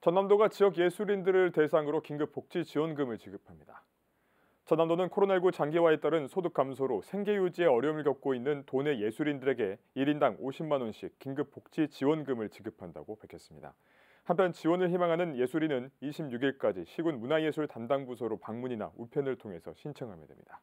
전남도가 지역 예술인들을 대상으로 긴급 복지 지원금을 지급합니다. 전남도는 코로나19 장기화에 따른 소득 감소로 생계 유지에 어려움을 겪고 있는 도내 예술인들에게 1인당 50만 원씩 긴급 복지 지원금을 지급한다고 밝혔습니다. 한편 지원을 희망하는 예술인은 26일까지 시군 문화예술 담당 부서로 방문이나 우편을 통해서 신청하면 됩니다.